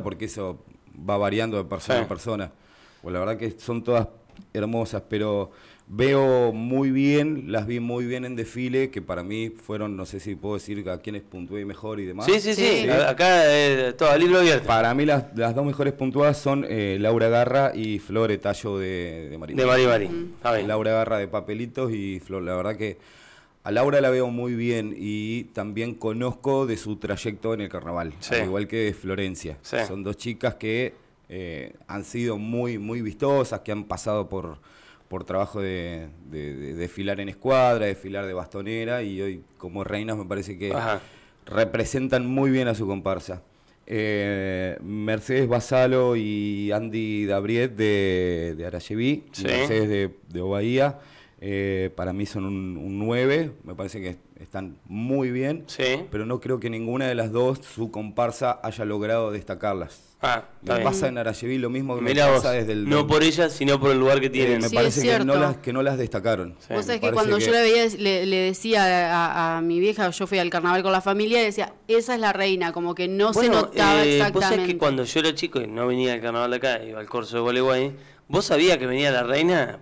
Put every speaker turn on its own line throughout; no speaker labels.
porque eso va variando de persona a persona. Pues la verdad que son todas hermosas, pero veo muy bien, las vi muy bien en desfile, que para mí fueron, no sé si puedo decir a quiénes puntué mejor y demás. Sí, sí, sí, acá eh, todo, libro abierto. Para mí las, las dos mejores puntuadas son eh, Laura Garra y Flore Tallo de, de Maribari. De Laura Garra de Papelitos y Flor, la verdad que a Laura la veo muy bien y también conozco de su trayecto en el carnaval, igual que de Florencia. Son dos chicas que eh, han sido muy, muy vistosas, que han pasado por, por trabajo de, de, desfilar en escuadra, desfilar de bastonera y hoy como reinas me parece que representan muy bien a su comparsa. Eh, Mercedes Basalo y Andy Dabriet de, de Mercedes de, de Obaía eh, para mí son un, un, 9, me parece que están muy bien, pero no creo que ninguna de las dos, su comparsa, haya logrado destacarlas. Ah, me pasa en Arayeví lo mismo que me pasa desde el... No por ellas, sino por el lugar que eh, tienen. me parece que no, las, que no las destacaron. Vos sabés que cuando yo
le, decía a, mi vieja, yo fui al carnaval con la familia, y decía, esa es la reina, como que no se notaba exactamente. Eh, vos sabés
que
cuando yo era chico y no venía al carnaval de acá, iba al corso de Gualeguay, ¿vos sabías que venía la reina?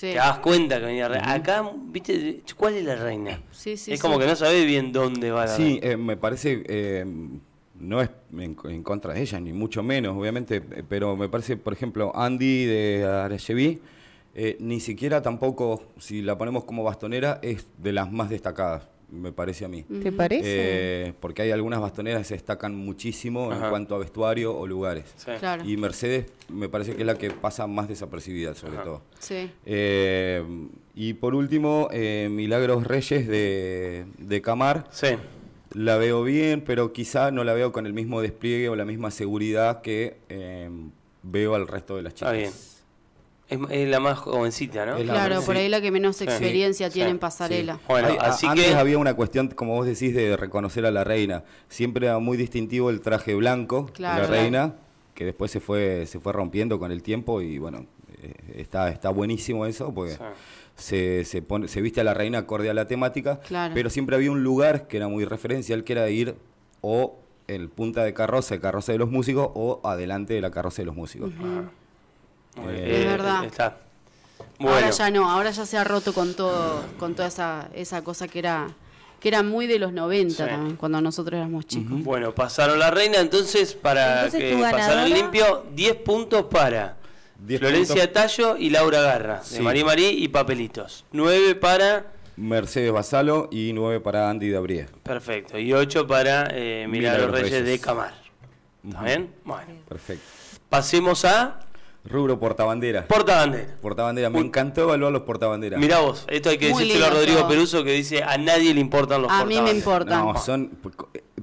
Te das cuenta que venía Acá, viste, ¿cuál es la reina? es como que no sabés bien dónde va la Sí,
reina. Eh, me parece, eh, no es en, contra de ella, ni mucho menos, obviamente, eh, pero me parece, por ejemplo, Andy de Arecheví eh, ni siquiera tampoco, si la ponemos como bastonera, es de las más destacadas me parece a mí. ¿Te parece? Eh, porque hay algunas bastoneras que se destacan muchísimo en cuanto a vestuario o lugares. Y Mercedes me parece que es la que pasa más desapercibida, sobre todo. Eh, y por último, eh, Milagros Reyes de, Camar. Sí. La veo bien, pero quizá no la veo con el mismo despliegue o la misma seguridad que veo al resto de las chicas. Es, la más jovencita, ¿no? Claro, por ahí la que menos experiencia tiene en pasarela. Bueno, así antes había una cuestión, como vos decís, de reconocer a la reina. Siempre era muy distintivo el traje blanco de la reina, que después se fue, se fue rompiendo con el tiempo y bueno, eh, está, está buenísimo eso porque se, pone, se viste a la reina acorde a la temática, claro. pero siempre había un lugar que era muy referencial, que era ir o el punta de carroza, el carroza de los músicos, o adelante de la carroza de los músicos. Eh, es verdad. Ahora ya
no, ahora ya se ha roto con todo, con toda esa, cosa que era que era muy de los 90 cuando nosotros éramos
chicos. Bueno, pasaron la reina, entonces para entonces, que limpio, 10 puntos para Florencia Tallo y Laura Garra, de Marí Marí y Papelitos.
9 para... Mercedes Basalo y 9 para Andy Dabrié
Perfecto, y 8 para eh, Reyes, de Camar. ¿Está bien? Bueno.
Perfecto. Pasemos a... Rubro portabandera. Portabandera. Portabandera, Me encantó evaluar los portabanderas. Mira vos, esto hay que decirlo a Rodrigo Peruso que dice a nadie le importan los a A mí me importan. son,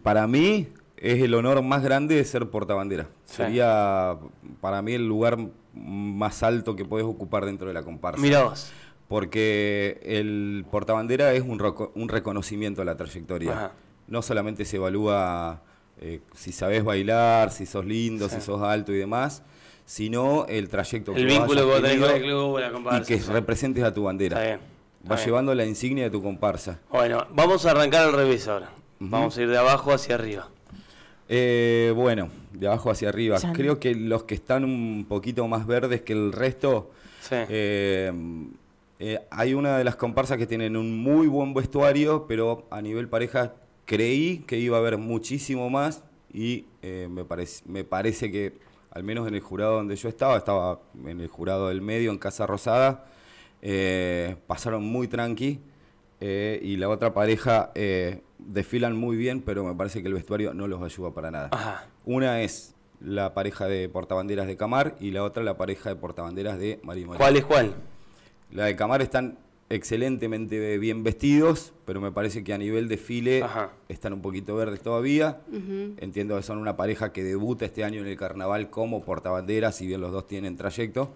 para mí es el honor más grande de ser portabandera. Sería para mí el lugar más alto que puedes ocupar dentro de la comparsa. Mirá vos. Porque el portabandera es un, reconocimiento a la trayectoria. No solamente se evalúa eh, si sabes bailar, si sos lindo, si sos alto y demás, sino el trayecto el que vínculo tenés con el club, comparsa. Y que representes a tu bandera. Va llevando la insignia de tu comparsa.
Bueno, vamos a arrancar el revés ahora. Vamos a ir de abajo hacia arriba.
Eh, bueno, de abajo hacia arriba. Creo que los que están un poquito más verdes que el resto. Eh, eh, hay una de las comparsas que tienen un muy buen vestuario, pero a nivel pareja creí que iba a haber muchísimo más y me, me parece que al menos en el jurado donde yo estaba, estaba en el jurado del medio, en Casa Rosada, eh, pasaron muy tranqui eh, y la otra pareja eh, desfilan muy bien, pero me parece que el vestuario no los ayuda para nada. Una es la pareja de portabanderas de Camar y la otra la pareja de portabanderas de Marimón. ¿Cuál es cuál? La de Camar están excelentemente bien vestidos, pero me parece que a nivel desfile file están un poquito verdes todavía. Entiendo que son una pareja que debuta este año en el carnaval como portabanderas, si bien los dos tienen trayecto.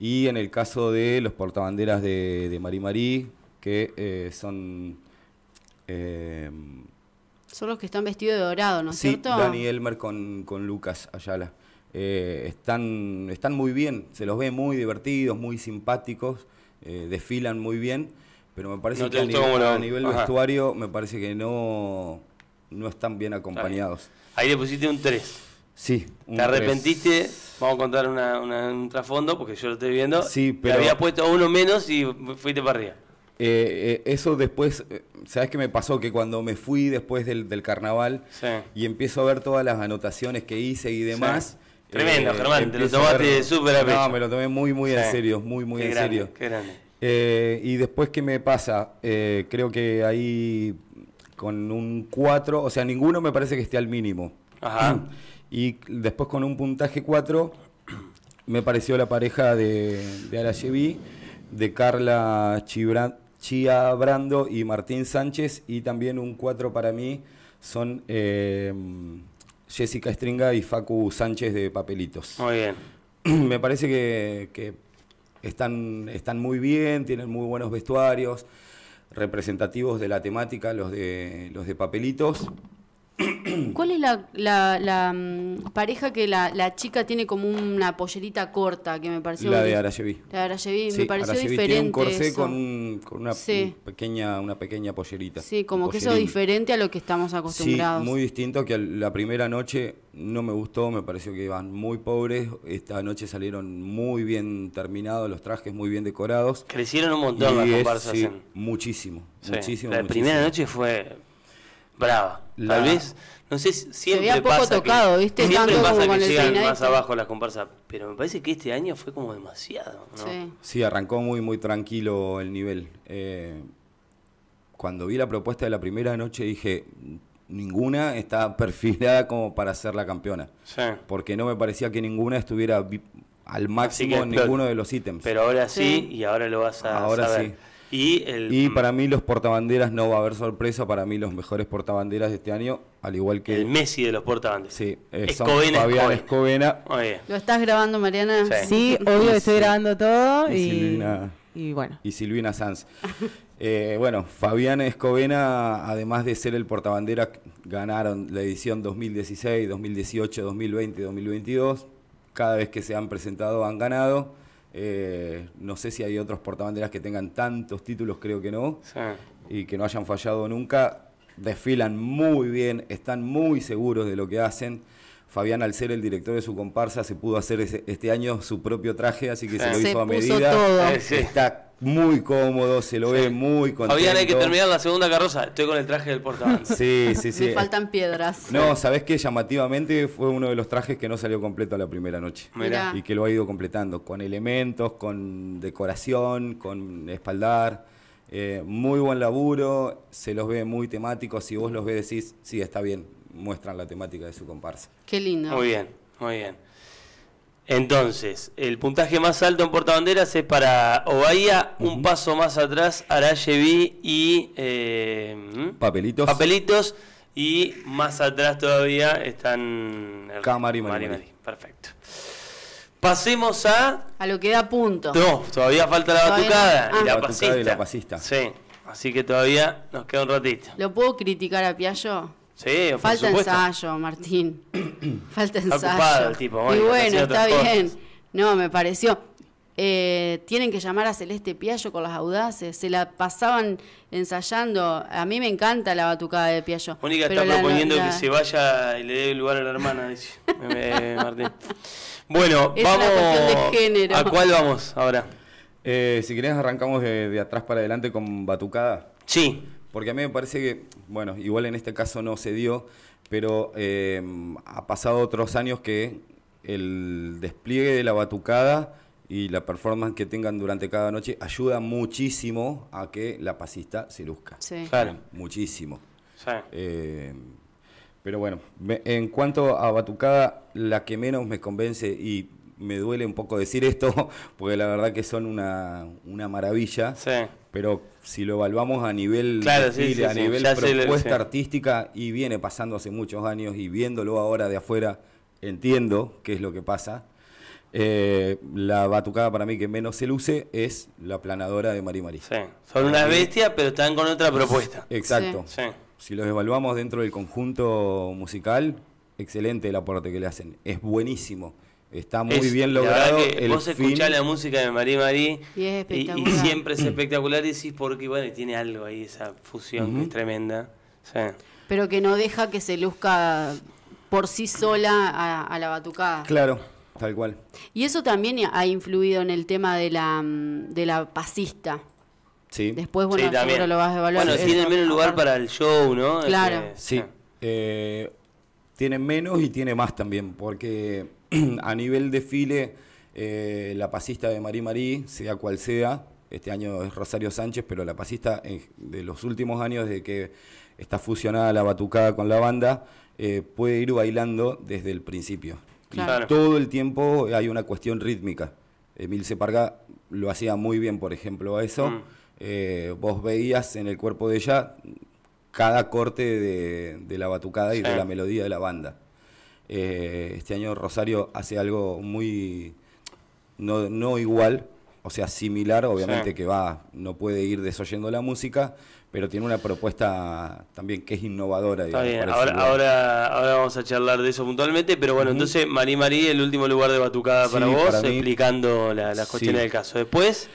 Y en el caso de los portabanderas de, de que eh, son... Eh,
son los que están vestidos de dorado, ¿no es sí, cierto? Dani
Elmer con, Lucas Ayala. Eh, están, están muy bien, se los ve muy divertidos, muy simpáticos. Eh, desfilan muy bien, pero me parece que a nivel, vestuario me parece que no, no están bien acompañados. Ahí le pusiste un 3. Sí. ¿Te arrepentiste?
Vamos a contar un trasfondo porque yo lo estoy viendo. Sí, pero. había puesto uno menos y fuiste para arriba.
Eh, eh, eso después, eh, ¿sabes qué me pasó? Que cuando me fui después del, carnaval y empiezo a ver todas las anotaciones que hice y demás, Tremendo, eh, Germán, te lo tomaste súper a No, me lo tomé muy, muy en serio, muy, muy en serio. Qué grande. Eh, y después, ¿qué me pasa? Eh, creo que ahí con un 4, o sea, ninguno me parece que esté al mínimo. Ajá. Y después con un puntaje 4, me pareció la pareja de, de de Carla Chibran, Chia Brando y Martín Sánchez, y también un 4 para mí son Jessica Stringa y Facu Sánchez de Papelitos. Muy bien. Me parece que, están, están muy bien, tienen muy buenos vestuarios, representativos de la temática, los de, los de Papelitos.
¿Cuál es la, mm, pareja que la, chica tiene como una pollerita corta que me pareció? La de Arayevi. La de me pareció diferente. Tiene un corsé con,
una, pequeña, una pequeña pollerita. Sí, como que eso es
diferente a lo que estamos acostumbrados. Sí, muy
distinto que la primera noche no me gustó, me pareció que iban muy pobres. Esta noche salieron muy bien terminados los trajes, muy bien decorados. Crecieron un montón y las Sí, Muchísimo, muchísimo. La primera noche
fue la... vez, no sé, siempre Se poco tocado, ¿viste? Siempre Tanto pasa que llegan más abajo las comparsas, pero me parece que este año fue como demasiado, ¿no?
Sí, arrancó muy, muy tranquilo el nivel. Eh, cuando vi la propuesta de la primera noche dije, ninguna está perfilada como para ser la campeona. Porque no me parecía que ninguna estuviera al máximo en ninguno de los ítems. Pero ahora sí,
y ahora lo vas a ahora Sí. Y, el, y para
mí los portabanderas no va a haber sorpresa, para mí los mejores portabanderas de este año, al igual que... El Messi de los portabanderas. Sí, eh, Escobena, Fabián Escobena.
¿Lo estás grabando, Mariana? Sí, obvio estoy grabando todo y... Silvina,
bueno. Y Silvina Sanz. Eh, bueno, Fabián Escobena, además de ser el portabandera, ganaron la edición 2016, 2018, 2020, 2022. Cada vez que se han presentado han ganado. Eh, no sé si hay otros portabanderas que tengan tantos títulos, creo que no. Y que no hayan fallado nunca. Desfilan muy bien, están muy seguros de lo que hacen. Fabián, al ser el director de su comparsa, se pudo hacer este año su propio traje, así que se lo hizo a medida muy cómodo, se lo ve muy contento. Fabián, hay que terminar
la segunda carroza. Estoy con el
traje del portavoz Sí, sí, sí. Me faltan
piedras. No,
¿sabés que Llamativamente fue uno de los trajes que no salió completo la primera noche. Mirá. Y que lo ha ido completando con elementos, con decoración, con espaldar. Eh, muy buen laburo, se los ve muy temáticos. Si vos los ves, decís, sí, está bien, muestran la temática de su comparsa. Qué lindo. Muy bien, muy bien. Entonces, el puntaje más alto en portabanderas es para
Obaía, un paso más atrás Arayevi y eh, ¿hmm? Papelitos. Papelitos y más atrás todavía están Cámara y Mari. Perfecto. Pasemos a
a lo que da punto. No, todavía falta la batucada y la,
pasista. Sí, así que todavía nos queda un ratito.
¿Lo puedo criticar a Piallo?
Falta ensayo,
Martín. Falta ensayo. tipo, y bueno, está bien. No, me pareció. Eh, tienen que llamar a Celeste Piallo con las audaces. Se la pasaban ensayando. A mí me encanta la batucada de Piallo. Mónica está proponiendo que se
vaya y le dé lugar a la hermana, dice Martín.
Bueno, vamos. ¿A cuál vamos ahora? Eh, si querés, arrancamos de atrás para adelante con batucada. Sí. Porque a mí me parece que, bueno, igual en este caso no se dio, pero eh, ha pasado otros años que el despliegue de la batucada y la performance que tengan durante cada noche ayuda muchísimo a que la pasista se luzca. Sí. Claro. Muchísimo. Sí. Eh, pero bueno, en cuanto a batucada, la que menos me convence y me duele un poco decir esto, porque la verdad que son una, maravilla. Pero si lo evaluamos a nivel, de, a nivel propuesta artística, y viene pasando hace muchos años, y viéndolo ahora de afuera, entiendo qué es lo que pasa. Eh, la batucada para mí que menos se luce es la planadora de Mari Marí. Son una bestia, pero
están con otra propuesta. Exacto.
Si los evaluamos dentro del conjunto musical, excelente el aporte que le hacen. Es buenísimo. Está muy bien logrado. La que vos escuchás la música
de Marie Marie y, es y, y, siempre es espectacular y decís porque bueno, tiene algo ahí, esa fusión que es tremenda.
Pero que no deja que se luzca por sí sola a, la batucada.
Claro, tal cual.
Y eso también ha influido en el tema de la, mm, de la pasista.
Sí. Después, bueno, lo vas a evaluar. Bueno, tiene menos lugar para el show, ¿no? Claro. Este, sí. Eh, tiene menos y tiene más también, porque a nivel desfile, file, eh, la pasista de Marí Marí, sea cual sea, este año es Rosario Sánchez, pero la pasista de los últimos años, de que está fusionada la batucada con la banda, eh, puede ir bailando desde el principio. Y todo el tiempo hay una cuestión rítmica. Emil Separga lo hacía muy bien, por ejemplo, a eso. Mm. Eh, vos veías en el cuerpo de ella cada corte de, la batucada y de la melodía de la banda. Eh, este año Rosario hace algo muy, no, igual, o sea, similar, obviamente que va, no puede ir desoyendo la música, pero tiene una propuesta también que es innovadora. Ahora, ahora,
ahora, vamos a charlar de eso puntualmente, pero bueno, entonces Marí Marí, el último lugar de batucada para vos, explicando la, las cuestiones del caso.
Después...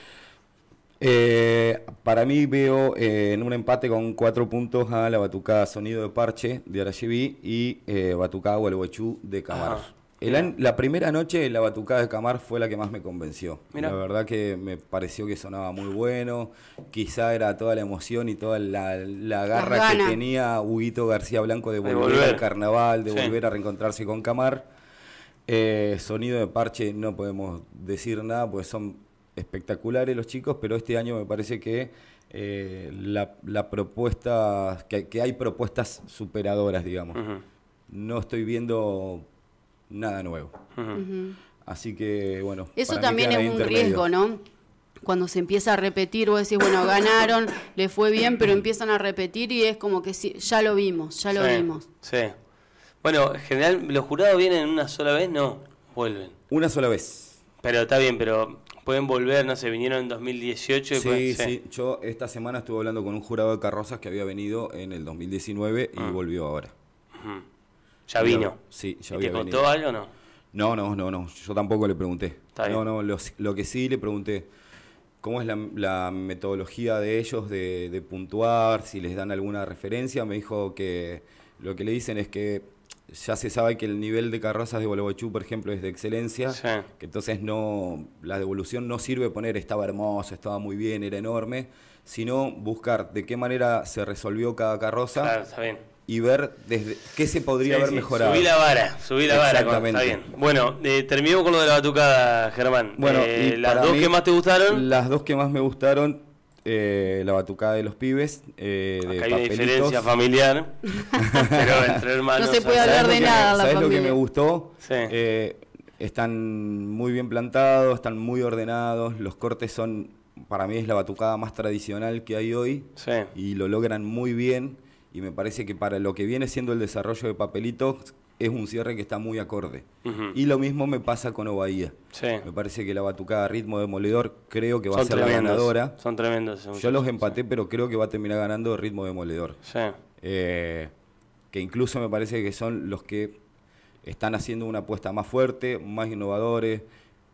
Eh, para mí veo eh, en un empate con cuatro puntos a la Batucada Sonido de Parche de Arayibí y eh, Batucada Gualeguaychú de Camar. la primera noche la Batucada de Camar fue la que más me convenció. La verdad que me pareció que sonaba muy bueno, quizá era toda la emoción y toda la, garra que tenía Huguito García Blanco de volver, al carnaval, de volver a reencontrarse con Camar. sonido de Parche no podemos decir nada, pues son espectaculares los chicos, pero este año me parece que eh, la, la, propuesta, que, hay propuestas superadoras, digamos. No estoy viendo nada nuevo. Así que, bueno. Eso también es un riesgo,
¿no? Cuando se empieza a repetir, vos decís, bueno, ganaron, le fue bien, pero empiezan a repetir y es como que sí, ya lo vimos, ya lo vimos.
Sí. Bueno, en general, ¿los jurados vienen una sola vez? No, vuelven. Una sola vez. Pero está bien, pero pueden volver, no se vinieron en 2018. Sí, sí, sí,
yo esta semana estuve hablando con un jurado de carrozas que había venido en el 2019 y ah. volvió ahora. Ya vino. sí, ya ¿Y ¿Te contó algo o no? No, no, no, no, yo tampoco le pregunté. no, no, lo, que sí le pregunté, ¿cómo es la, metodología de ellos de, de puntuar? Si les dan alguna referencia, me dijo que lo que le dicen es que ya se sabe que el nivel de carrozas de Gualeguaychú, por ejemplo, es de excelencia, que entonces no la devolución no sirve poner estaba hermoso, estaba muy bien, era enorme, sino buscar de qué manera se resolvió cada carroza y ver desde qué se podría haber mejorado. Subí la vara, subí la vara. Exactamente. bien. Bueno,
eh, termino con lo de la batucada, Germán. Bueno, eh, las dos que más te
gustaron. Las dos que más me gustaron, eh, la batucada de los pibes. Eh, hay una diferencia familiar, pero entre hermanos. No se puede hablar de nada. ¿Sabes lo que me gustó? Eh, están muy bien plantados, están muy ordenados, los cortes son, para mí es la batucada más tradicional que hay hoy y lo logran muy bien y me parece que para lo que viene siendo el desarrollo de papelitos es un cierre que está muy acorde. Y lo mismo me pasa con Obaía. Me parece que la batucada ritmo demoledor creo que va a ser la ganadora. Son tremendos. Yo los empaté, pero creo que va a terminar ganando ritmo demoledor. Eh, que incluso me parece que son los que están haciendo una apuesta más fuerte, más innovadores.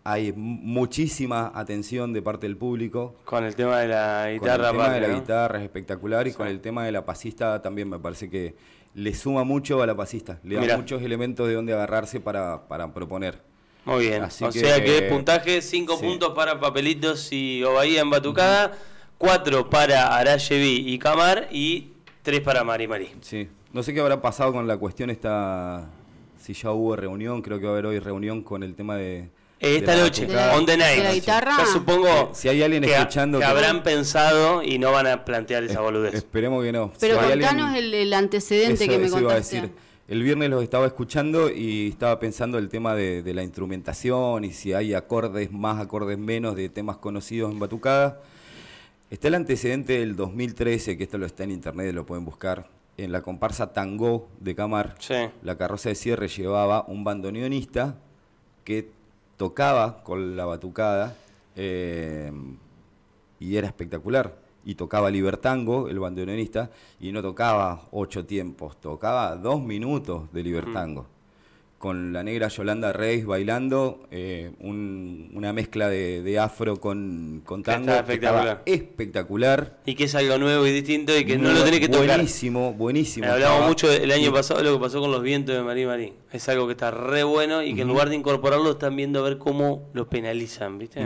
Hay muchísima atención de parte del público. Con el tema de la guitarra. Con el tema de la guitarra es espectacular y con el tema de la pasista también me parece que le suma mucho a la pasista, le da muchos elementos de donde agarrarse para, para proponer. Muy bien, o sea que puntaje,
5 puntos para Papelitos y Obaía en Batucada, 4 para Arayevi y Camar y 3 para Mari Mari.
Sí, no sé qué habrá pasado con la cuestión esta, si ya hubo reunión, creo que va a haber hoy reunión con el tema de, esta noche, on the night. La guitarra. supongo si hay alguien escuchando que, habrán pensado y no van a plantear esa boludez. Esperemos que no. Pero el,
antecedente que me contaste.
El viernes los estaba escuchando y estaba pensando el tema de, de, la instrumentación y si hay acordes más, acordes menos de temas conocidos en Batucada. Está el antecedente del 2013, que esto lo está en internet, lo pueden buscar. En la comparsa Tango de Camar, sí. la carroza de cierre llevaba un bandoneonista que tocaba con la batucada eh, y era espectacular. Y tocaba Libertango, el bandoneonista, y no tocaba ocho tiempos, tocaba dos minutos de Libertango. Mm con la negra Yolanda Reyes bailando, eh, una mezcla de, afro con, con tango. espectacular. espectacular. Y que es algo nuevo y distinto y que no lo tenés que tocar. Buenísimo, buenísimo. Hablamos mucho el año pasado
de lo que pasó con los vientos de Marí Marí. Es algo que está re bueno y que en lugar de incorporarlo están viendo a ver cómo lo penalizan, ¿viste?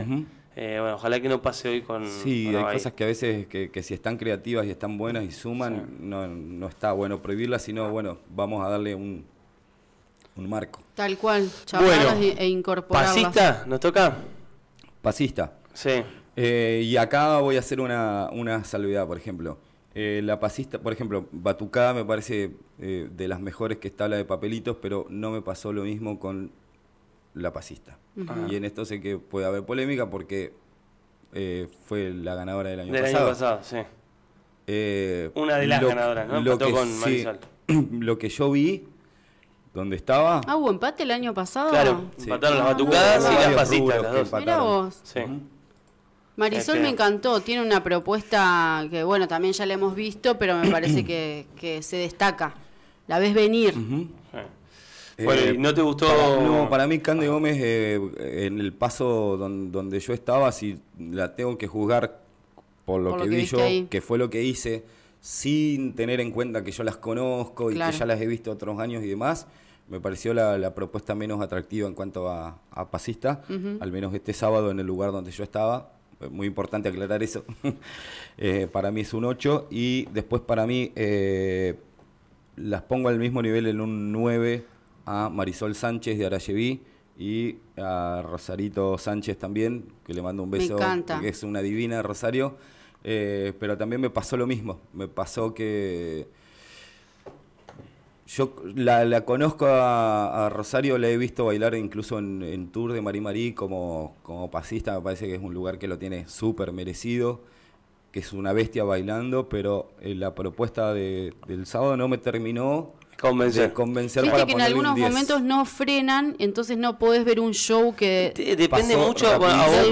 Eh, bueno, ojalá que no pase hoy con...
Sí, hay cosas que a veces, que, si están creativas y están buenas y suman, no, no está bueno prohibirlas, sino, bueno, vamos a darle un, un marco.
Tal cual, chamarlas e incorporar. ¿Pasista
nos toca? Pasista. Sí. Eh, y acá voy a hacer una, una salvedad, por ejemplo. Eh, la pasista, por ejemplo, Batucada me parece eh, de las mejores que está la de papelitos, pero no me pasó lo mismo con la pasista. Ah. Y en esto sé que puede haber polémica porque fue la ganadora del año pasado. Del año pasado, sí. una de las ganadoras, ¿no? lo que yo vi donde estaba.
Ah, hubo empate el año pasado. Claro,
empataron las ah, batucadas y las
pasitas. Marisol este. me encantó, tiene una propuesta que, bueno, también ya la hemos visto, pero me parece que, que se destaca. La ves venir.
Eh, bueno, no te gustó...? no, para mí Cande Gómez, eh, en el paso donde yo estaba, si la tengo que juzgar por lo, que, vi yo, que fue lo que hice, sin tener en cuenta que yo las conozco y que ya las he visto otros años y demás, me pareció la, propuesta menos atractiva en cuanto a, a pasista, al menos este sábado en el lugar donde yo estaba. Muy importante aclarar eso. Eh, para mí es un 8 y después para mí eh, las pongo al mismo nivel en un 9 a Marisol Sánchez de Arayeví y a Rosarito Sánchez también, que le mando un beso, es una divina Rosario. Eh, pero también me pasó lo mismo, me pasó que yo la, conozco a, Rosario, la he visto bailar incluso en, tour de Marí Marí como, como pasista, me parece que es un lugar que lo tiene súper merecido, que es una bestia bailando, pero eh, la propuesta del sábado no me terminó convencer. De convencer para que en algunos momentos
no frenan, entonces no podés ver un show que depende mucho a vos, vos
estabas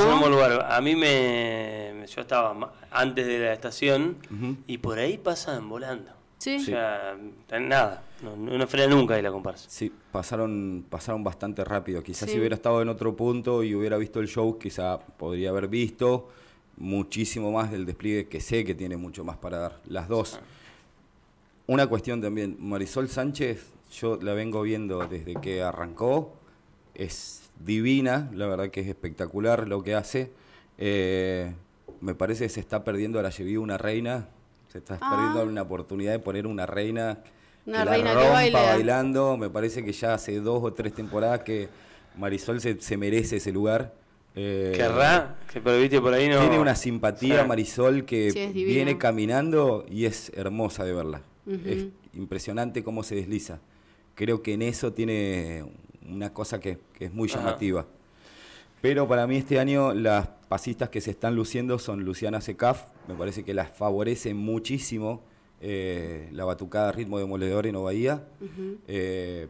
en un lugar. A mí me
yo estaba antes de la estación y por ahí pasan volando. O sea, nada,
no, no frena nunca ahí la comparsa. Sí, pasaron, pasaron bastante rápido. Quizás si hubiera estado en otro punto y hubiera visto el show, quizá podría haber visto muchísimo más del despliegue que sé que tiene mucho más para dar. Las dos. Ah. Una cuestión también, Marisol Sánchez, yo la vengo viendo desde que arrancó, es divina, la verdad que es espectacular lo que hace. Eh, me parece que se está perdiendo a la Llevida una reina te estás ah. perdiendo una oportunidad de poner una reina que bailando. Me parece que ya hace dos o tres temporadas que Marisol se, merece ese lugar. Eh, Querrá, que por ahí no. Tiene una simpatía Marisol que viene caminando y es hermosa de verla. Es impresionante cómo se desliza. Creo que en eso tiene una cosa que, es muy llamativa. Pero para mí este año las pasistas que se están luciendo son Luciana Secaf, me parece que las favorece muchísimo eh, la batucada ritmo demoledor en y eh,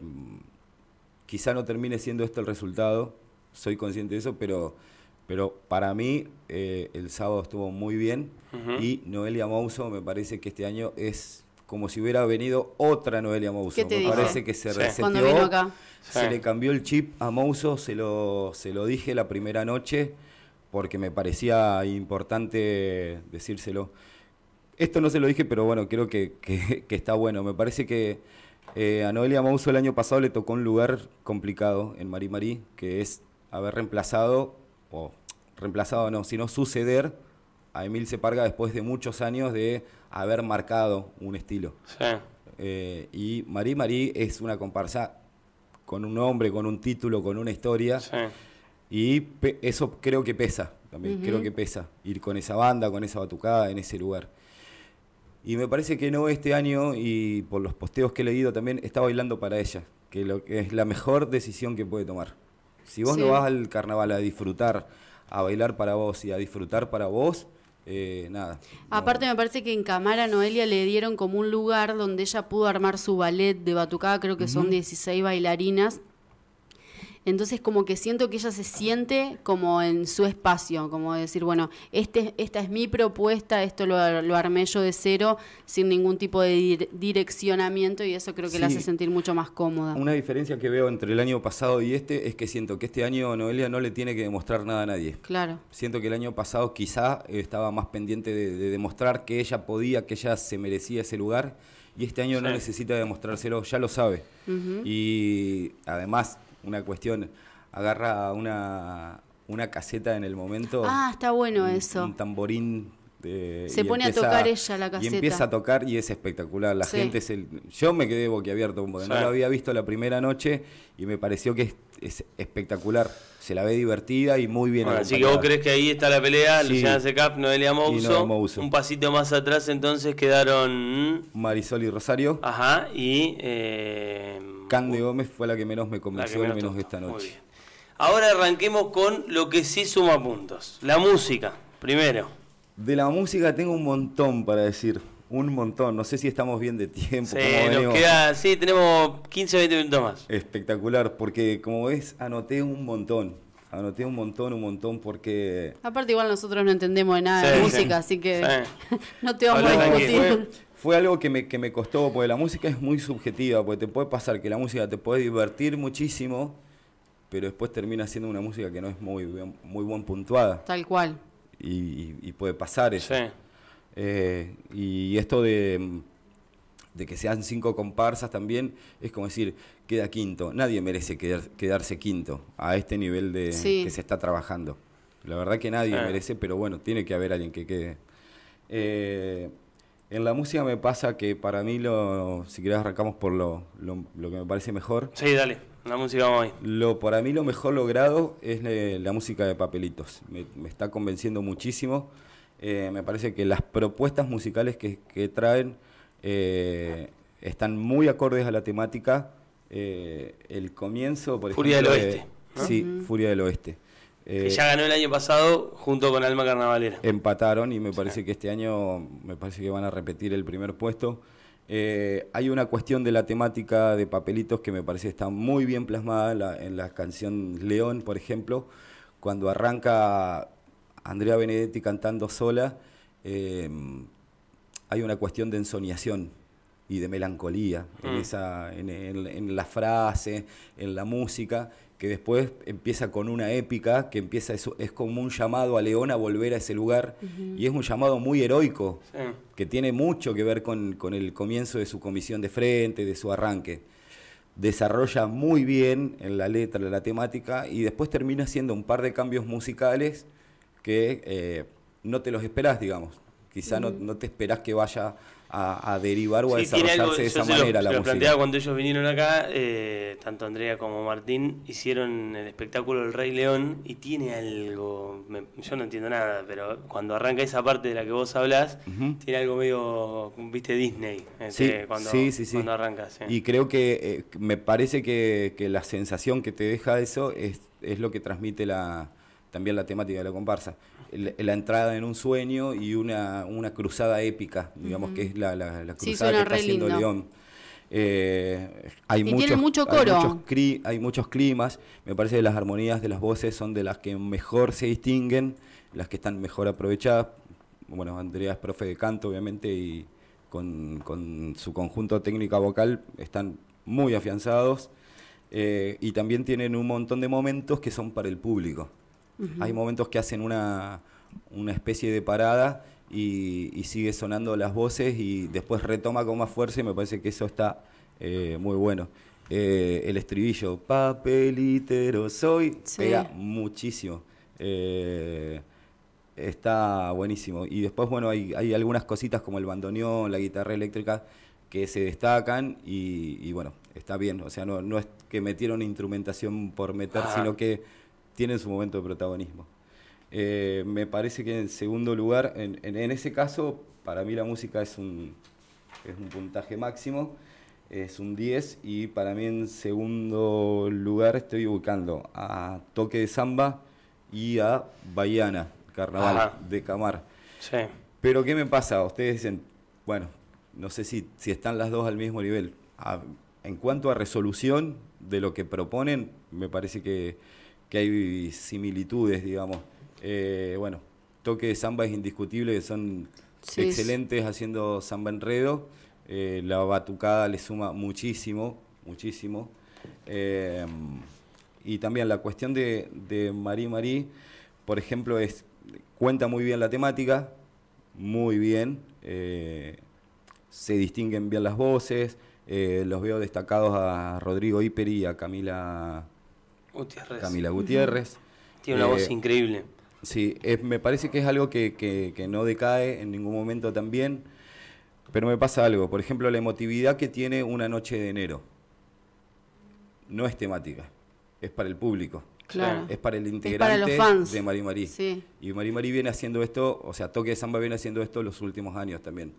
quizá no termine siendo esto el resultado, soy consciente de eso, pero, pero para mí eh, el sábado estuvo muy bien y Noelia Mouso me parece que este año es como si hubiera venido otra Noelia Mouso. Me parece que se se le cambió el chip a Mouso, se lo, se lo dije la primera noche porque me parecía importante decírselo. Esto no se lo dije, pero bueno, creo que, está bueno. Me parece que eh, a Noelia Mouso el año pasado le tocó un lugar complicado en Marimarí, que es haber reemplazado, o reemplazado no, sino suceder a Emil Separga después de muchos años de haber marcado un estilo. Sí. Eh, y Marí Marí es una comparsa con un nombre, con un título, con una historia. Sí. Y eso creo que pesa, también creo que pesa, ir con esa banda, con esa batucada en ese lugar. Y me parece que no este año, y por los posteos que he leído también, está bailando para ella, que, lo, que es la mejor decisión que puede tomar. Si vos no vas al carnaval a disfrutar, a bailar para vos y a disfrutar para vos, eh, nada.
Aparte me parece que en Camara Noelia le dieron como un lugar donde ella pudo armar su ballet de batucada, creo que son 16 bailarinas, entonces como que siento que ella se siente como en su espacio, como decir, bueno, este, esta es mi propuesta, esto lo, armé yo de cero, sin ningún tipo de direccionamiento y eso creo que la hace sentir mucho más cómoda.
Una diferencia que veo entre el año pasado y este es que siento que este año Noelia no le tiene que demostrar nada a nadie. Claro. Siento que el año pasado quizá estaba más pendiente de, demostrar que ella podía, que ella se merecía ese lugar y este año no necesita demostrárselo, ya lo sabe. Y además una cuestión, agarra una, una caseta en el momento. Ah,
está bueno eso. Un
tamborín este, se pone a tocar ella la caseta. Y empieza a tocar y es espectacular. La gente es Yo me quedé boquiabierto, porque no lo había visto la primera noche y me pareció que es, espectacular. Se la ve divertida y muy bien. así que vos crees que
ahí está la pelea, Luciana Secap, Noelia Mouso. un pasito más atrás entonces quedaron... Marisol y
Rosario. Ajá, y... Eh... Cande Gómez fue la que menos me convenció menos, menos esta noche.
Ahora arranquemos con lo que sí suma puntos. La música, primero.
De la música tengo un montón para decir. Un montón. No sé si estamos bien de tiempo. Sí, nos queda, sí tenemos 15 o 20 minutos más. Espectacular, porque como ves, anoté un montón. Anoté un montón, un montón, porque.
Aparte, igual nosotros no entendemos de nada de música, así que
no te vamos a discutir fue algo que me, que me, costó, porque la música es muy subjetiva, porque te puede pasar que la música te puede divertir muchísimo, pero después termina siendo una música que no es muy, muy buen puntuada. Tal cual y, puede pasar eso. Eh, y esto de, que sean cinco comparsas también es como decir, queda quinto. Nadie merece quedarse quinto a este nivel de que se está trabajando. La verdad que nadie merece, pero bueno, tiene que haber alguien que quede. Eh, en la música me pasa que para mí, lo, si querés, arrancamos por lo, lo que me parece mejor. Sí, dale.
La música hoy.
Lo, para mí lo mejor logrado es eh, la música de papelitos. Me, está convenciendo muchísimo. Eh, me parece que las propuestas musicales que, traen eh, están muy acordes a la temática. el comienzo, por Furia del Oeste. Sí, Furia del Oeste. que ya
ganó el año pasado junto con Alma Carnavalera.
Empataron y me parece que este año me parece que van a repetir el primer puesto. Eh, hay una cuestión de la temática de papelitos que me parece está muy bien plasmada en la, canción León, por ejemplo, cuando arranca Andrea Benedetti cantando sola, eh, hay una cuestión de ensoñación y de melancolía en, mm. esa, en la frase, en la música, que después empieza con una épica, que empieza es como un llamado a León a volver a ese lugar, y es un llamado muy heroico, que tiene mucho que ver con, el comienzo de su comisión de frente, de su arranque. Desarrolla muy bien en la letra, en la temática, y después termina haciendo un par de cambios musicales que eh, no te los esperás, digamos. Quizá no, no te esperás que vaya a, derivar o a desarrollarse de esa manera la la lo planteaba cuando ellos vinieron acá,
eh, tanto Andrea como Martín hicieron el espectáculo El Rey León y tiene algo, yo no entiendo nada, pero cuando arranca esa parte de la que vos hablas tiene algo medio, viste, Disney, eh, sí, cuando, sí, cuando arrancas. Y creo
que eh, me parece que, la sensación que te deja eso es lo que transmite la también la temática de la comparsa, la, entrada en un sueño y una, cruzada épica, digamos que es la, cruzada que está haciendo León. Eh, hay, y muchos, mucho hay, muchos, cri, hay muchos climas, me parece que las armonías de las voces son de las que mejor se distinguen, las que están mejor aprovechadas. Bueno, Andrea es profe de canto, obviamente, y con, su conjunto técnica vocal están muy afianzados. Eh, y también tienen un montón de momentos que son para el público. Hay momentos que hacen una, especie de parada y, sigue sonando las voces y después retoma con más fuerza y me parece que eso está eh, muy bueno. Eh, el estribillo, papelitero soy, pega muchísimo. Eh, está buenísimo. Y después, bueno, hay, algunas cositas como el bandoneón, la guitarra eléctrica, que se destacan y, bueno, está bien. O sea, no, es que metieron instrumentación por meter, sino que tienen su momento de protagonismo. Eh, me parece que en segundo lugar, en, ese caso, para mí la música es un, es un puntaje máximo, es un 10 y para mí en segundo lugar estoy buscando a Toque de Samba y a baiana, Carnaval de Camar. Pero ¿qué me pasa? Ustedes dicen, bueno, no sé si, si están las dos al mismo nivel. en cuanto a resolución de lo que proponen, me parece que que hay similitudes, digamos. Eh, bueno, toque de samba es indiscutible, son excelentes haciendo samba enredo. Eh, la batucada le suma muchísimo, muchísimo. Eh, y también la cuestión de, de Marie por ejemplo, es cuenta muy bien la temática, muy bien. se distinguen bien las voces. los veo destacados a Rodrigo Iperi y a Camila Camila Gutiérrez. Tiene una eh, voz increíble. Sí, me parece que es algo que, no decae en ningún momento también, pero me pasa algo, por ejemplo, la emotividad que tiene una noche de enero no es temática, es para el público. Claro. Es para el integrante de Y Marimarí viene haciendo esto, o sea, Toque de Samba viene haciendo esto los últimos años también.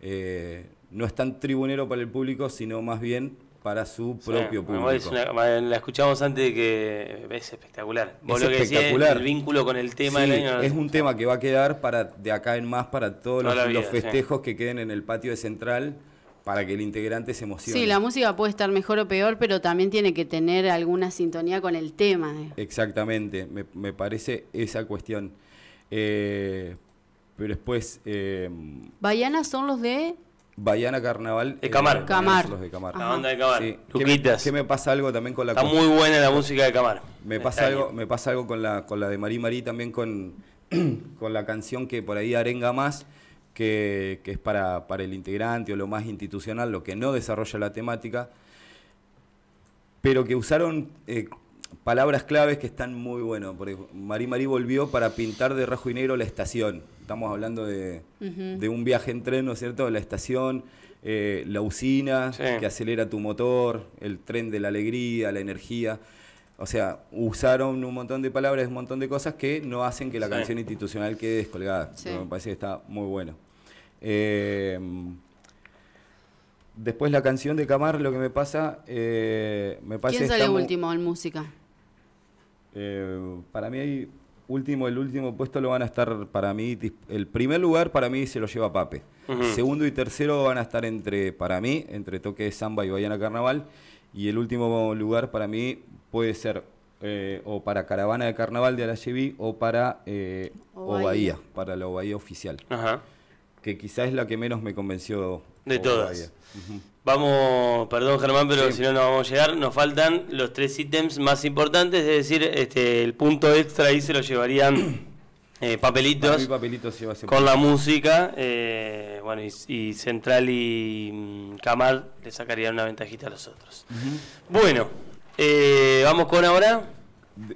Eh, no es tan tribunero para el público, sino más bien para su propio público.
la escuchamos antes de que es espectacular. es espectacular. el vínculo con el tema Es
un tema que va a quedar para de acá en más para todos los, festejos que queden en el patio de Central para que el integrante se emocione. Sí, la
música puede estar mejor o peor, pero también tiene que tener alguna sintonía con el tema. Eh.
Exactamente, me, parece esa cuestión. Eh, pero después... Eh,
son los de
Baiana Carnaval. Eh, de Camar. La banda de Camar. Sí. ¿Qué me, pasa algo también con la... Está muy buena la música de Camar. Me pasa algo, me pasa algo con, la, con la de Marí Marí también con, con la canción que por ahí arenga más. Que, es para, para el integrante o lo más institucional, lo que no desarrolla la temática, pero que usaron eh, palabras claves que están muy buenas. Marí Marí volvió para pintar de rojo y negro la estación estamos hablando de, un viaje en tren, ¿no es cierto? La estación, eh, la usina que acelera tu motor, el tren de la alegría, la energía. O sea, usaron un montón de palabras, un montón de cosas que no hacen que la canción institucional quede descolgada. Me parece que está muy bueno. Em, después la canción de Camar, lo que me pasa... Eh, me parece ¿Quién sale último en música? Eh, para mí hay último, el último puesto lo van a estar para mí, el primer lugar para mí se lo lleva Pape. Segundo y tercero van a estar entre, para mí, entre Toque de Samba y Bayana Carnaval. Y el último lugar para mí puede ser eh, o para Caravana de Carnaval de Alayeví o para eh, Obaía. para la Obaía oficial. Que quizás es la que menos me convenció de todas.
Vamos, perdón Germán, pero si no nos vamos a llegar. Nos faltan los tres ítems más importantes, es decir, este, el punto extra ahí se lo llevarían eh, papelitos, con la música. Eh, bueno, y, Central y mm, Camal le sacarían una ventajita a los otros.
Bueno, eh, vamos con ahora.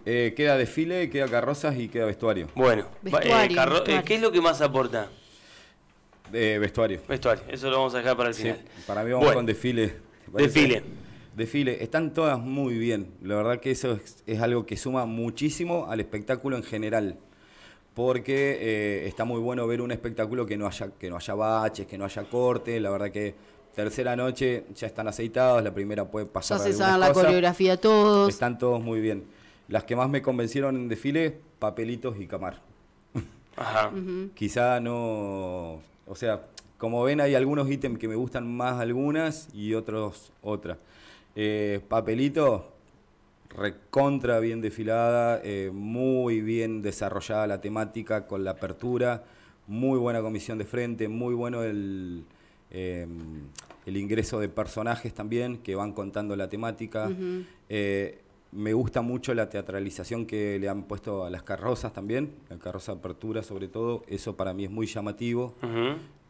queda desfile, queda carrozas y queda vestuario. Bueno, ¿qué
es lo que más aporta?
Eh, vestuario.
Vestuario, eso lo vamos a dejar para el final. para mí vamos con desfile.
Desfile. Desfile, están todas muy bien. La verdad que eso es, algo que suma muchísimo al espectáculo en general. Porque eh, está muy bueno ver un espectáculo que no haya, que no haya baches, que no haya corte. La verdad que tercera noche ya están aceitados, la primera puede pasar. Ya se sabe la coreografía todos. Están todos muy bien. Las que más me convencieron en desfile, papelitos y camar. Ajá. Quizá no o sea, como ven hay algunos ítems que me gustan más algunas y otros otras. Eh, papelito, recontra bien desfilada, eh, muy bien desarrollada la temática con la apertura, muy buena comisión de frente, muy bueno el, em, el ingreso de personajes también que van contando la temática. Me gusta mucho la teatralización que le han puesto a las carrozas también, la carroza apertura sobre todo, eso para mí es muy llamativo.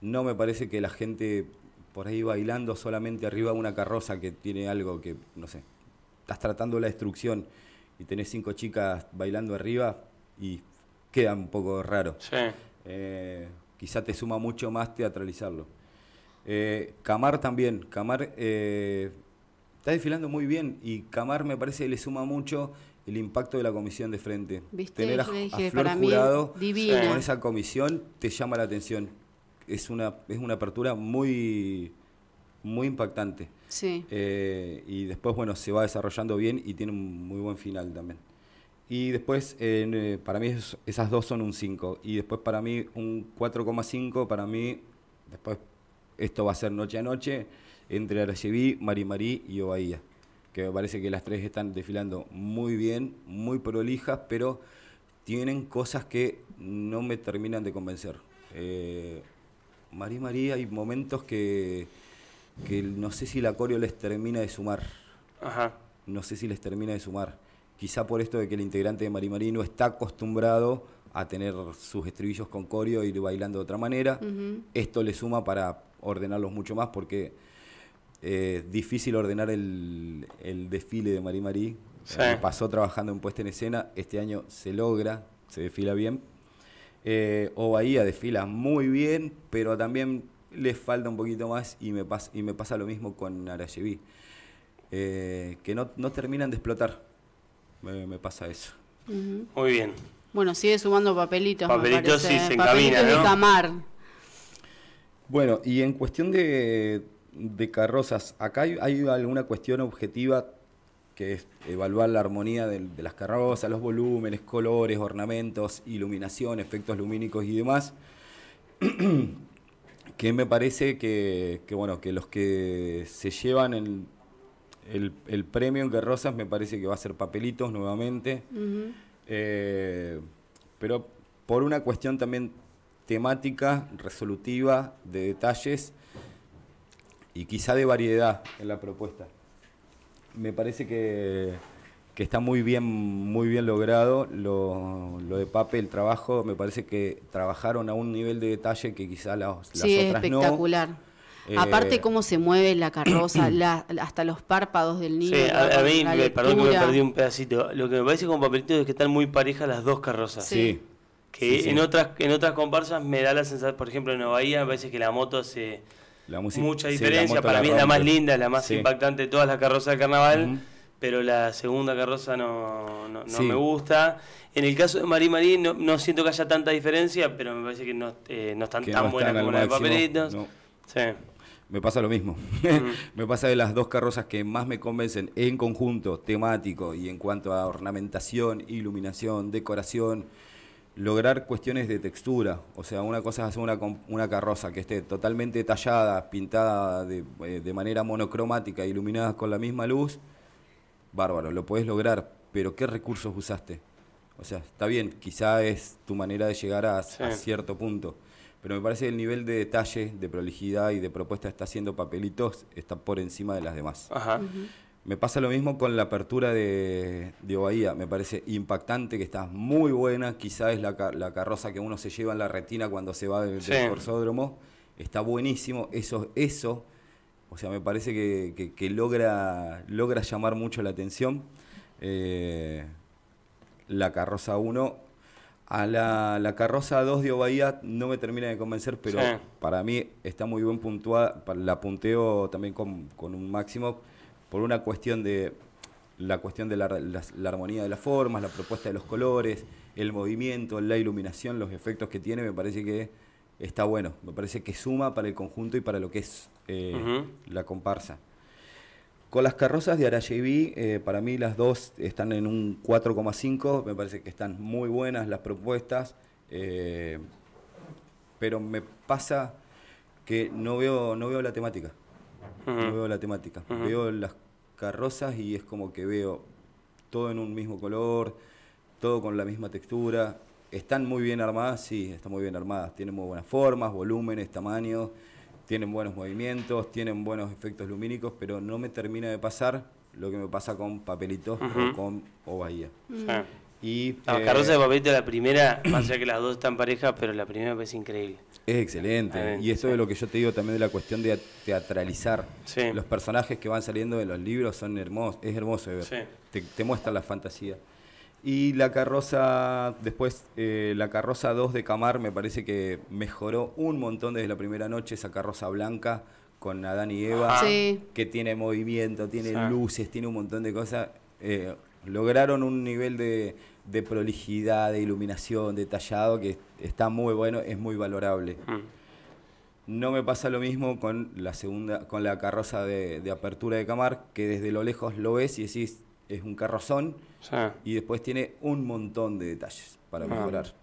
No me parece que la gente por ahí bailando solamente arriba de una carroza que tiene algo que, no sé, estás tratando la destrucción y tenés cinco chicas bailando arriba y queda un poco raro. Eh, quizá te suma mucho más teatralizarlo. Eh, Camar también, Camar... Eh, Está desfilando muy bien y Camar me parece que le suma mucho el impacto de la comisión de frente. ¿Viste? Tener a, dije, a con esa comisión te llama la atención. Es una, es una apertura muy, muy impactante. Sí. Eh, y después, bueno, se va desarrollando bien y tiene un muy buen final también. Y después, eh, para mí esas dos son un 5. Y después para mí un 4,5, para mí, después esto va a ser noche a noche, entre Mari Marimarí y Obaía, que me parece que las tres están desfilando muy bien, muy prolijas, pero tienen cosas que no me terminan de convencer. Eh, Marimarí hay momentos que, no sé si la coreo les termina de sumar. Ajá. No sé si les termina de sumar. Quizá por esto de que el integrante de Marimarí no está acostumbrado a tener sus estribillos con corio y e ir bailando de otra manera. Esto le suma para, ordenarlos mucho más porque eh, es difícil ordenar el, el, desfile de Marie Marie. Eh, pasó trabajando en puesta en escena, este año se logra, se desfila bien. Eh, o Bahía desfila muy bien, pero también les falta un poquito más y me, pas y me pasa lo mismo con Arayevi, que no, terminan de explotar. Me, pasa eso. Muy bien.
Bueno, sigue sumando papelitos. Papelitos
sí, se bueno, y en cuestión de, de carrozas, ¿acá hay, alguna cuestión objetiva que es evaluar la armonía de, las carrozas, los volúmenes, colores, ornamentos, iluminación, efectos lumínicos y demás? que me parece que, bueno, que los que se llevan el, el, premio en carrozas me parece que va a ser papelitos nuevamente. Eh, pero por una cuestión también temática, resolutiva, de detalles y quizá de variedad en la propuesta. Me parece que, está muy bien, muy bien logrado lo, de Pape, el trabajo, me parece que trabajaron a un nivel de detalle que quizá las, las sí, espectacular. Eh, Aparte
cómo se mueve la carroza, hasta los párpados del niño. Sí, a, mí, me, perdón que me perdí
un pedacito. Lo que me
parece con papelito es que están muy parejas las dos carrozas. sí.
Que en, Otras,
en otras comparsas me da la sensación, por ejemplo, en Bahía me parece que la moto hace mucha diferencia. Para mí es la más linda, la más impactante de todas las carrozas de carnaval. Pero la segunda carroza no, me gusta. En el caso de Marí Marí no, siento que haya tanta diferencia, pero me parece que no, eh, están tan buenas como las de papelitos.
me pasa lo mismo. me pasa de las dos carrozas que más me convencen en conjunto, temático y en cuanto a ornamentación, iluminación, decoración, lograr cuestiones de textura. O sea, una cosa es hacer una, una carroza que esté totalmente tallada, pintada de, eh, de, manera monocromática, iluminada con la misma luz. Bárbaro, lo puedes lograr, pero ¿qué recursos usaste? O sea, está bien, quizá es tu manera de llegar a, cierto punto, pero me parece que el nivel de detalle, de prolijidad y de propuesta está haciendo papelitos está por encima de las demás. Ajá. Me pasa lo mismo con la apertura de, de Me parece impactante, que está muy buena. Quizás es la, carroza que uno se lleva en la retina cuando se va del, corsódromo. Está buenísimo. Eso, eso, o sea, me parece que, logra, logra llamar mucho la atención. Eh, la carroza 1. A la, carroza 2 de Obaía no me termina de convencer, pero para mí está muy bien puntuada. La punteo también con un máximo por una cuestión de la cuestión de la, armonía de las formas, la propuesta de los colores, el movimiento, la iluminación, los efectos que tiene, me parece que está bueno, me parece que suma para el conjunto y para lo que es eh, la comparsa. Con las carrozas de y eh, para mí las dos están en un 4,5, me parece que están muy buenas las propuestas, eh, pero me pasa que no veo, no veo la temática. No veo la temática. Veo las carrozas y es como que veo todo en un mismo color, todo con la misma textura. Están muy bien armadas, sí, están muy bien armadas. Tienen muy buenas formas, volúmenes, tamaños, tienen buenos movimientos, tienen buenos efectos lumínicos, pero no me termina de pasar lo que me pasa con papelitos o con o bahía. La Carroza de
Papel la primera, más allá que las dos están parejas, pero la primera es increíble. Es excelente. y eso es de lo
que yo te digo también de la cuestión de teatralizar. Los personajes que van saliendo de los libros son hermosos, es hermoso de ver. Te, muestra la fantasía. Y la carroza, después, eh, la carroza 2 de Camar me parece que mejoró un montón desde la primera noche, esa carroza blanca con Adán y Eva, que tiene movimiento, tiene luces, tiene un montón de cosas. Eh, lograron un nivel de, de prolijidad, de iluminación, detallado, que está muy bueno, es muy valorable. Mm. No me pasa lo mismo con la segunda, con la carroza de, apertura de Camar, que desde lo lejos lo ves y decís, es un carrozón, y después tiene un montón de detalles para ah. mejorar.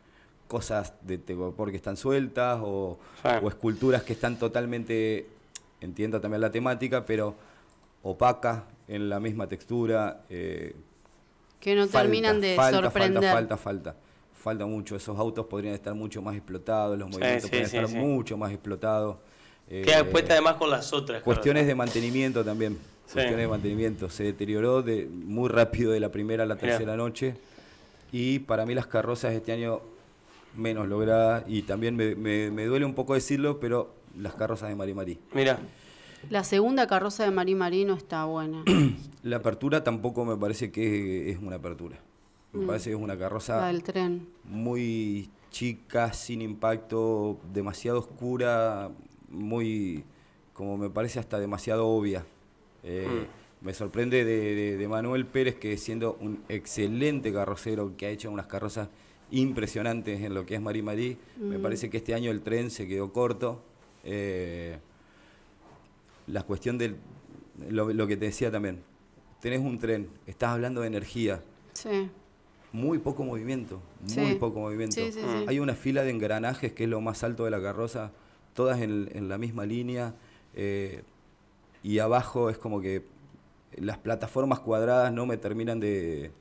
Cosas de porque están sueltas o, esculturas que están totalmente, entiendo también la temática, pero opaca en la misma textura. Eh,
que no terminan
de sorprender. Falta, falta, falta. Falta mucho. Esos autos podrían estar mucho más explotados, los movimientos podrían estar mucho más explotados. Queda eh, además con las otras. Cuestiones de mantenimiento también. Cuestiones de mantenimiento. Se deterioró de, muy rápido de la primera a la tercera noche. Y para mí las carrozas este año menos logradas. Y también me, me, duele un poco decirlo, pero las carrozas de Mari Mira.
La segunda carroza de Marí no está buena.
la apertura tampoco me parece que es una apertura. Me mm. parece que es una carroza. tren. Muy chica, sin impacto, demasiado oscura, muy. como me parece hasta demasiado obvia. Eh, mm. Me sorprende de, Manuel Pérez, que siendo un excelente carrocero, que ha hecho unas carrozas impresionantes en lo que es Marí Marí, me mm. parece que este año el tren se quedó corto. Eh, la cuestión de lo, que te decía también, tenés un tren, estás hablando de energía. Sí. Muy poco movimiento, muy poco movimiento. Hay una fila de engranajes que es lo más alto de la carroza, todas en, la misma línea, eh, y abajo es como que las plataformas cuadradas no me terminan de,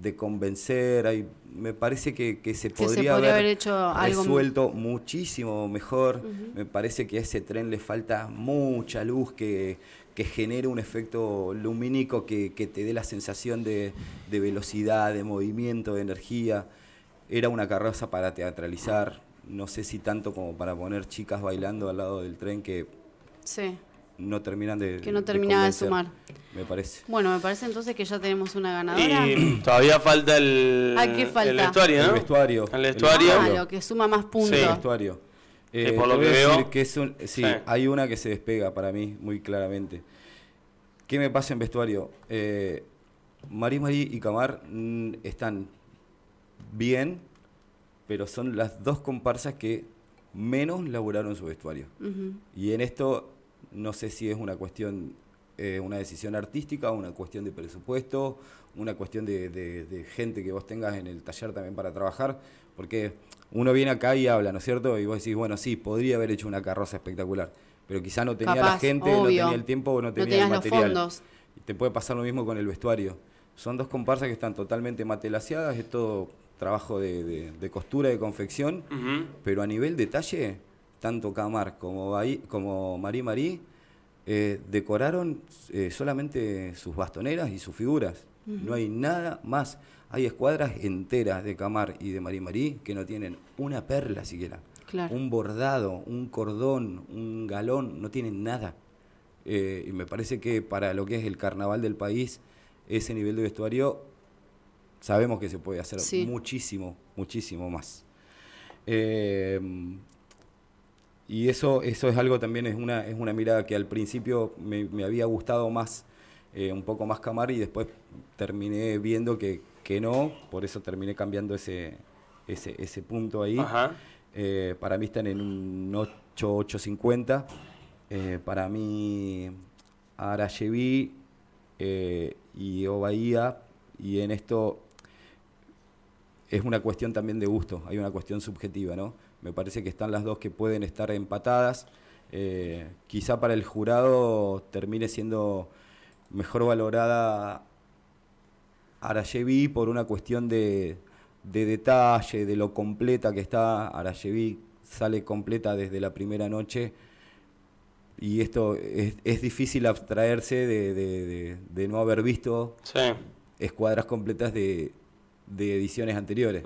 de convencer, me parece que, se, podría haber, hecho resuelto muchísimo mejor, me parece que a ese tren le falta mucha luz que, que genere un efecto lumínico que, te dé la sensación de, de, velocidad, de movimiento, de energía. Era una carroza para teatralizar, no sé si tanto como para poner chicas bailando al lado del tren que... Sí no terminan de. Que no terminaba de, sumar. Me parece.
Bueno, me parece entonces que ya tenemos una ganadora. Y
todavía falta el. qué falta? El vestuario, El vestuario. Ah, lo que suma más puntos. Sí, el vestuario. Eh, por lo que veo. es sí, hay una que se despega para mí, muy claramente. ¿Qué me pasa en vestuario? Eh, Marí y Camar mm, están bien, pero son las dos comparsas que menos laburaron su vestuario. Y en esto no sé si es una cuestión, eh, una decisión artística, una cuestión de presupuesto, una cuestión de, gente que vos tengas en el taller también para trabajar, porque uno viene acá y habla, ¿no es cierto? Y vos decís, bueno, sí, podría haber hecho una carroza espectacular, pero quizá no tenía la gente, no tenía el tiempo o no tenía el material. te puede pasar lo mismo con el vestuario. Son dos comparsas que están totalmente matelaseadas, es todo trabajo de, costura, de confección, pero a nivel detalle tanto Camar como, como Marie Marie eh, decoraron eh, solamente sus bastoneras y sus figuras. No hay nada más. Hay escuadras enteras de Camar y de Marie Marí que no tienen una perla siquiera. Un bordado, un cordón, un galón, no tienen nada. Eh, y me parece que para lo que es el carnaval del país, ese nivel de vestuario, sabemos que se puede hacer muchísimo, muchísimo más. Y eso, eso es algo también, es una, es una mirada que al principio me, había gustado más, eh, un poco más camar y después terminé viendo que, no, por eso terminé cambiando ese, punto ahí. Eh, para mí están en un 8850. Eh, para mí Arayevi y Obaía, y en esto es una cuestión también de gusto, hay una cuestión subjetiva, ¿no? Me parece que están las dos que pueden estar empatadas. Eh, quizá para el jurado termine siendo mejor valorada Arayevi por una cuestión de, detalle, de lo completa que está. Arayevi sale completa desde la primera noche. Y esto es, difícil abstraerse de, no haber visto escuadras completas de, ediciones anteriores.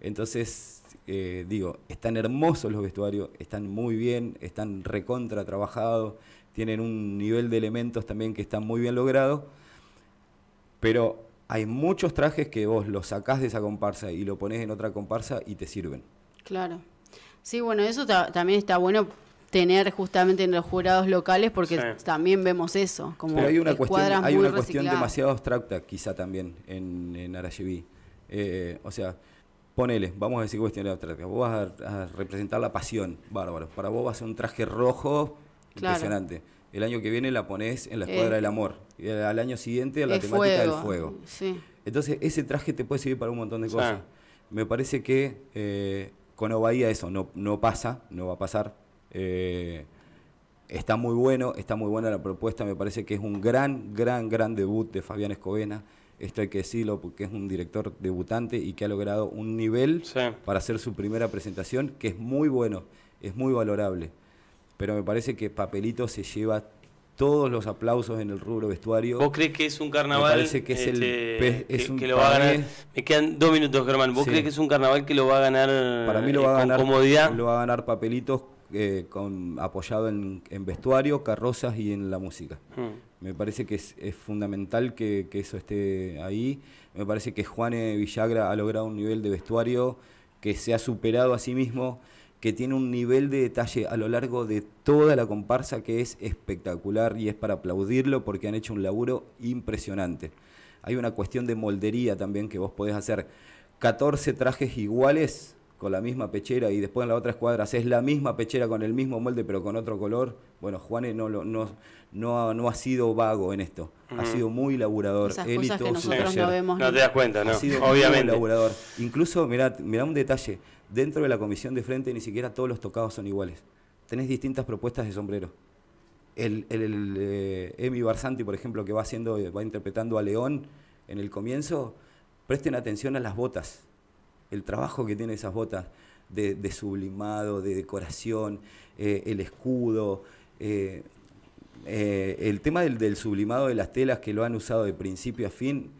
Entonces, eh, digo, están hermosos los vestuarios, están muy bien, están recontra trabajados, tienen un nivel de elementos también que están muy bien logrado, pero hay muchos trajes que vos los sacás de esa comparsa y lo pones en otra comparsa y te sirven.
Claro. Sí, bueno, eso también está bueno tener justamente en los jurados locales porque también vemos eso. Como hay una cuestión, hay una cuestión demasiado
abstracta quizá también en, en eh, o sea, ponele, vamos a decir cuestión abstracta, vos vas a, representar la pasión, bárbaro. Para vos va a ser un traje rojo impresionante. El año que viene la ponés en la escuadra eh, del amor. Y al año siguiente en la temática del fuego. Sí. Entonces, ese traje te puede servir para un montón de cosas. Me parece que eh, con Obaía eso no, pasa, no va a pasar. Eh, está muy bueno, está muy buena la propuesta. Me parece que es un gran, gran, gran debut de Fabián Escobena esto hay que decirlo porque es un director debutante y que ha logrado un nivel para hacer su primera presentación que es muy bueno, es muy valorable. Pero me parece que Papelito se lleva todos los aplausos en el rubro vestuario. ¿Vos crees que es un carnaval? Me que es el
Me quedan dos minutos, Germán. ¿Vos crees que es un carnaval que lo va a ganar? Para mí lo va a eh, ganar. comodidad?
Lo va a ganar papelitos eh, con apoyado en, vestuario, carrozas y en la música. Mm. Me parece que es, fundamental que, eso esté ahí. Me parece que Juan eh, Villagra ha logrado un nivel de vestuario que se ha superado a sí mismo, que tiene un nivel de detalle a lo largo de toda la comparsa que es espectacular y es para aplaudirlo porque han hecho un laburo impresionante. Hay una cuestión de moldería también que vos podés hacer 14 trajes iguales con la misma pechera y después en la otra escuadra es la misma pechera con el mismo molde pero con otro color, bueno, Juanes no, no, no, ha, sido vago en esto, ha sido muy laburador. Esas Él cosas y que nosotros no vemos. No te das cuenta, ¿no? Ha sido muy laburador. Incluso, mirá, un detalle, dentro de la comisión de frente ni siquiera todos los tocados son iguales. Tenés distintas propuestas de sombrero. El, el, eh, Emi Barsanti, por ejemplo, que va haciendo, va interpretando a León en el comienzo, presten atención a las botas el trabajo que tienen esas botas de, sublimado, de decoración, eh, el escudo. Eh, eh, el tema del, sublimado de las telas que lo han usado de principio a fin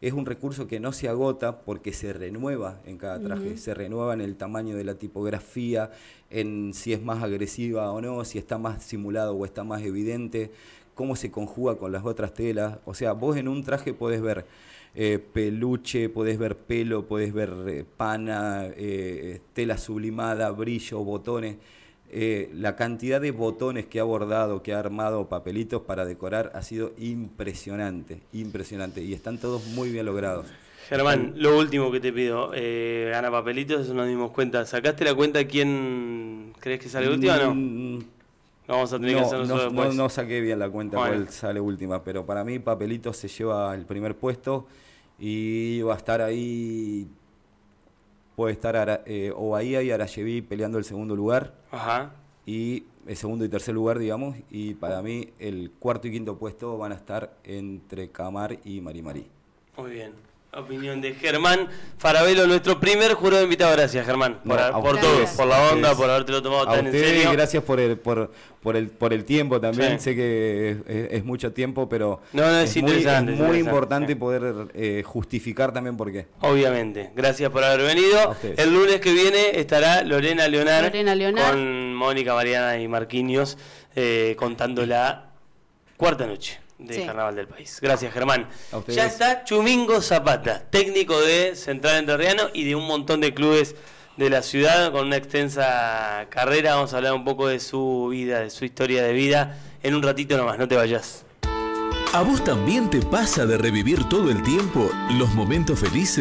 es un recurso que no se agota porque se renueva en cada traje, se renueva en el tamaño de la tipografía, en si es más agresiva o no, si está más simulado o está más evidente, cómo se conjuga con las otras telas. O sea, vos en un traje podés ver eh, peluche, podés ver pelo, podés ver eh, pana, eh, tela sublimada, brillo, botones. la cantidad de botones que ha bordado, que ha armado papelitos para decorar ha sido impresionante, impresionante. Y están todos muy bien logrados. Germán, lo
último que te pido, eh, Papelitos, nos dimos cuenta. ¿Sacaste la cuenta quién crees que sale último? o no? Mm, no,
saqué bien la cuenta sale última, pero para mí Papelito se lleva el primer puesto y va a estar ahí. Puede estar Ara, eh, o y Aracheví peleando el segundo lugar. Ajá. Y el segundo y tercer lugar, digamos. Y para mí el cuarto y quinto puesto van a estar entre Camar y Marimarí.
Muy bien. Opinión de Germán Farabelo,
nuestro primer jurado invitado. Gracias, Germán, por, todo, por la onda, por lo tomado tan en serio. Gracias por el, por, por el, por el tiempo también. Sé que es, mucho tiempo, pero es, muy, importante poder eh, justificar también por qué. Obviamente.
Gracias por haber venido. El lunes que viene estará Lorena Leonar, con Mónica Mariana y Marquinhos eh, contando la cuarta noche de Carnaval del País. Gracias, Germán. Ya está Chumingo Zapata, técnico de Central Enterriano y de un montón de clubes de la ciudad con una extensa carrera. Vamos a hablar un poco de su vida, de su historia de vida en un ratito nomás, no te vayas.
¿A vos también te pasa de revivir todo el tiempo los momentos felices?